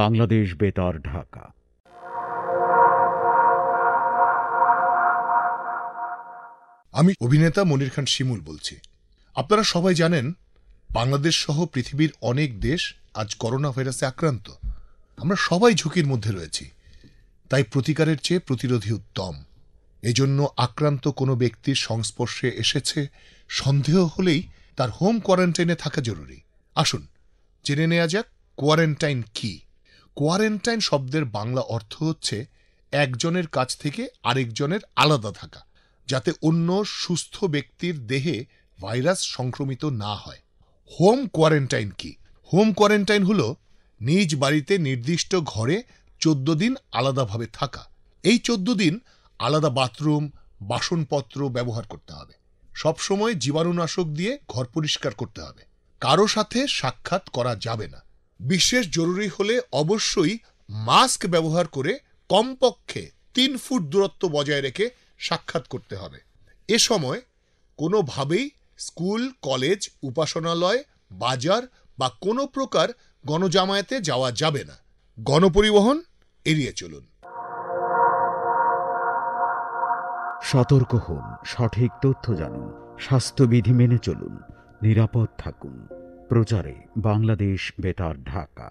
বাংলাদেশ বেতার ঢাকা আমি অভিনেতা মনির খান শিমুল বলছি আপনারা সবাই জানেন বাংলাদেশ সহ পৃথিবীর অনেক দেশ আজ করোনা ভাইরাসে আক্রান্ত আমরা সবাই ঝুঁকির মধ্যে রয়েছি তাই প্রতিকারের চেয়ে প্রতিরোধী উত্তম এজন্য আক্রান্ত কোনো ব্যক্তির সংস্পর্শে এসেছে সন্দেহ হলেই তার হোম কোয়ারেন্টাইনে থাকা জরুরি আসুন জেনে নেওয়া যাক কোয়ারেন্টাইন কী কোয়ারেন্টাইন শব্দের বাংলা অর্থ হচ্ছে একজনের কাছ থেকে আরেকজনের আলাদা থাকা যাতে অন্য সুস্থ ব্যক্তির দেহে ভাইরাস সংক্রমিত না হয় হোম কোয়ারেন্টাইন কি হোম কোয়ারেন্টাইন হল নিজ বাড়িতে নির্দিষ্ট ঘরে চোদ্দ দিন আলাদাভাবে থাকা এই চোদ্দ দিন আলাদা বাথরুম বাসনপত্র ব্যবহার করতে হবে সবসময় জীবাণুনাশক দিয়ে ঘর পরিষ্কার করতে হবে কারো সাথে সাক্ষাৎ করা যাবে না বিশেষ জরুরি হলে অবশ্যই মাস্ক ব্যবহার করে কমপক্ষে তিন ফুট দূরত্ব বজায় রেখে সাক্ষাৎ করতে হবে এ সময় কোনোভাবেই স্কুল কলেজ উপাসনালয় বাজার বা কোনো প্রকার গণজামায়াতে যাওয়া যাবে না গণপরিবহন এড়িয়ে চলুন সতর্ক হন সঠিক তথ্য জানুন স্বাস্থ্যবিধি মেনে চলুন নিরাপদ থাকুন প্রচারে বাংলাদেশ বেতার ঢাকা